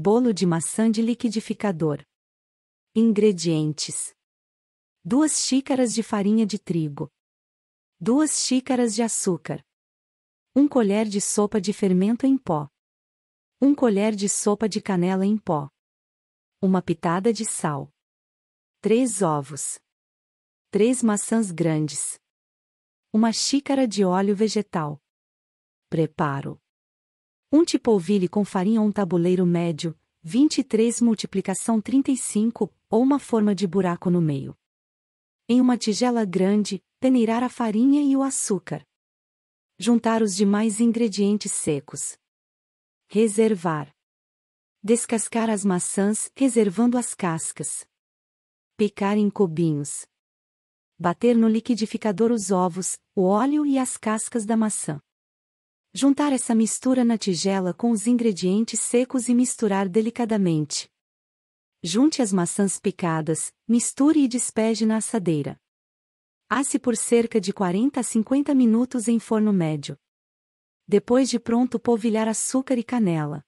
Bolo de maçã de liquidificador. Ingredientes: 2 xícaras de farinha de trigo, 2 xícaras de açúcar, 1 colher de sopa de fermento em pó, 1 colher de sopa de canela em pó, 1 pitada de sal, 3 ovos, 3 maçãs grandes, 1 xícara de óleo vegetal. Preparo 1 tipouville com farinha um tabuleiro médio, 23 multiplicação 35, ou uma forma de buraco no meio. Em uma tigela grande, peneirar a farinha e o açúcar. Juntar os demais ingredientes secos. Reservar. Descascar as maçãs, reservando as cascas. Picar em cubinhos. Bater no liquidificador os ovos, o óleo e as cascas da maçã. Juntar essa mistura na tigela com os ingredientes secos e misturar delicadamente. Junte as maçãs picadas, misture e despeje na assadeira. Asse por cerca de 40 a 50 minutos em forno médio. Depois de pronto polvilhar açúcar e canela.